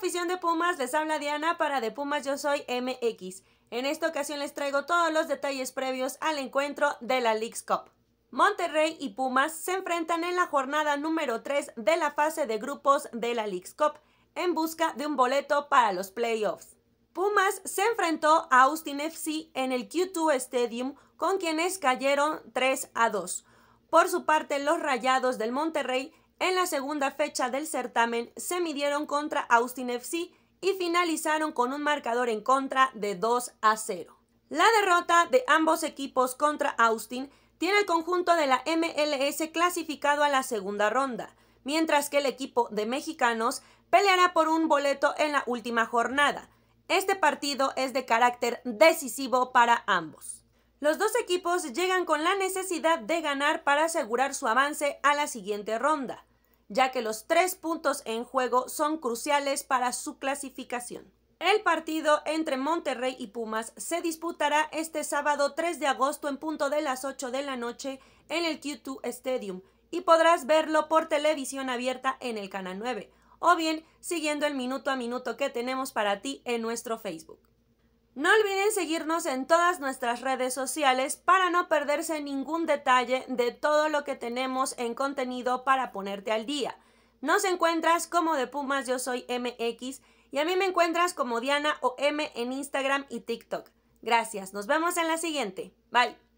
afición de Pumas, les habla Diana para De Pumas Yo Soy MX. En esta ocasión les traigo todos los detalles previos al encuentro de la Leagues Cup. Monterrey y Pumas se enfrentan en la jornada número 3 de la fase de grupos de la Leagues Cup en busca de un boleto para los playoffs. Pumas se enfrentó a Austin FC en el Q2 Stadium con quienes cayeron 3 a 2. Por su parte, los Rayados del Monterrey en la segunda fecha del certamen se midieron contra Austin FC y finalizaron con un marcador en contra de 2 a 0. La derrota de ambos equipos contra Austin tiene el conjunto de la MLS clasificado a la segunda ronda, mientras que el equipo de mexicanos peleará por un boleto en la última jornada. Este partido es de carácter decisivo para ambos. Los dos equipos llegan con la necesidad de ganar para asegurar su avance a la siguiente ronda ya que los tres puntos en juego son cruciales para su clasificación. El partido entre Monterrey y Pumas se disputará este sábado 3 de agosto en punto de las 8 de la noche en el Q2 Stadium y podrás verlo por televisión abierta en el Canal 9 o bien siguiendo el minuto a minuto que tenemos para ti en nuestro Facebook. No olviden seguirnos en todas nuestras redes sociales para no perderse ningún detalle de todo lo que tenemos en contenido para ponerte al día. Nos encuentras como de Pumas Yo Soy MX y a mí me encuentras como Diana o M en Instagram y TikTok. Gracias, nos vemos en la siguiente. Bye.